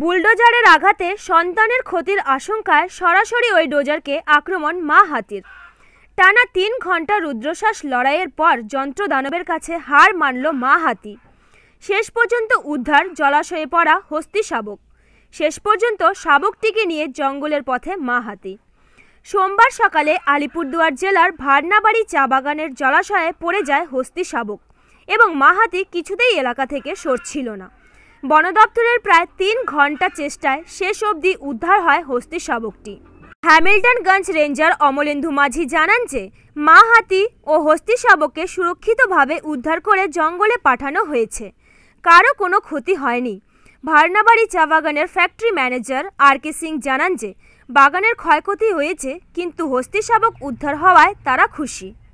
বুলডোজারের আঘাতে সন্তানের ক্ষতির আশঙ্কায় সরাসরি ওই ডোজারকে আক্রমণ মা হাতির টানা তিন ঘন্টা রুদ্রশ্বাস লড়াইয়ের পর যন্ত্র দানবের কাছে হার মানল মা হাতি শেষ পর্যন্ত উদ্ধার জলাশয়ে পড়া হস্তি শাবক শেষ পর্যন্ত শাবকটিকে নিয়ে জঙ্গলের পথে মা হাতি সোমবার সকালে আলিপুরদুয়ার জেলার ভারনাবাড়ি চা বাগানের জলাশয়ে পড়ে যায় হস্তি শাবক এবং মা হাতি কিছুতেই এলাকা থেকে সরছিল না বন দপ্তরের প্রায় তিন ঘন্টা চেষ্টায় শেষ অবধি উদ্ধার হয় হস্তি শাবকটি হ্যামিল্টনগঞ্জ রেঞ্জার অমলেন্দু মাঝি জানান যে মা হাতি ও হস্তি শাবককে সুরক্ষিতভাবে উদ্ধার করে জঙ্গলে পাঠানো হয়েছে কারো কোনো ক্ষতি হয়নি ভার্নাবাড়ি চা বাগানের factory manager R K Singh জানান যে বাগানের ক্ষয়ক্ষতি হয়েছে কিন্তু হস্তি শাবক উদ্ধার হওয়ায় তারা খুশি